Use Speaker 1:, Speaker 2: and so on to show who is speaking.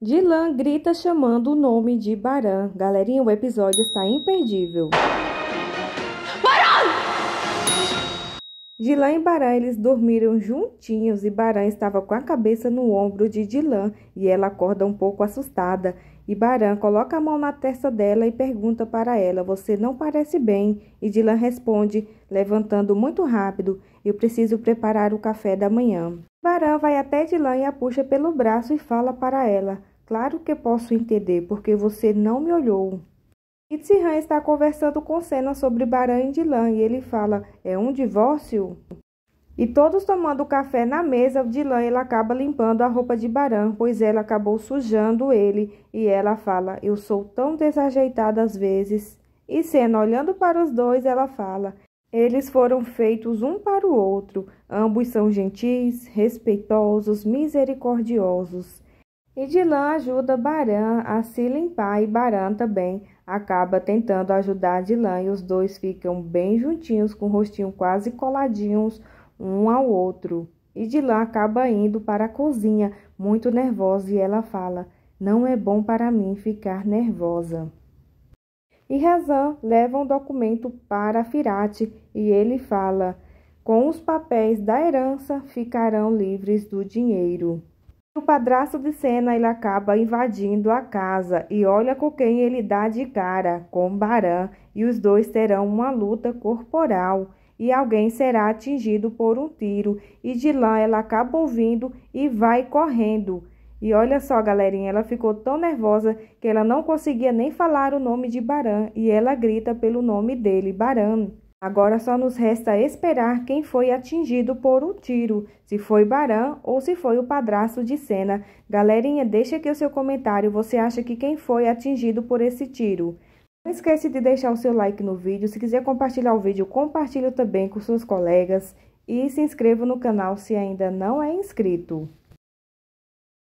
Speaker 1: Dilan grita chamando o nome de Baran. Galerinha, o episódio está imperdível. Baran! Dilan e Baran, eles dormiram juntinhos e Baran estava com a cabeça no ombro de Dilan e ela acorda um pouco assustada. E Baran coloca a mão na testa dela e pergunta para ela: "Você não parece bem?" E Dilan responde, levantando muito rápido: "Eu preciso preparar o café da manhã." Varan vai até Dilan e a puxa pelo braço e fala para ela: Claro que posso entender, porque você não me olhou. Itsihan está conversando com Senna sobre Baran e Dilan e ele fala: É um divórcio? E todos tomando café na mesa, Dilan ela acaba limpando a roupa de Baran, pois ela acabou sujando ele e ela fala: Eu sou tão desajeitada às vezes. E Senna olhando para os dois, ela fala: eles foram feitos um para o outro, ambos são gentis, respeitosos, misericordiosos. E Dilã ajuda Baran a se limpar e Baran também acaba tentando ajudar Dilã e os dois ficam bem juntinhos, com o rostinho quase coladinhos um ao outro. E Dilã acaba indo para a cozinha, muito nervosa, e ela fala: Não é bom para mim ficar nervosa. E Razan leva um documento para Firate e ele fala: Com os papéis da herança ficarão livres do dinheiro. O padrasto de cena ele acaba invadindo a casa e olha com quem ele dá de cara, com Baran, e os dois terão uma luta corporal e alguém será atingido por um tiro e de lá ela acaba ouvindo e vai correndo. E olha só, galerinha, ela ficou tão nervosa que ela não conseguia nem falar o nome de Baran e ela grita pelo nome dele, Baran. Agora só nos resta esperar quem foi atingido por um tiro, se foi Baran ou se foi o padrasto de Cena. Galerinha, deixa aqui o seu comentário, você acha que quem foi atingido por esse tiro? Não esquece de deixar o seu like no vídeo, se quiser compartilhar o vídeo, compartilhe também com seus colegas e se inscreva no canal se ainda não é inscrito.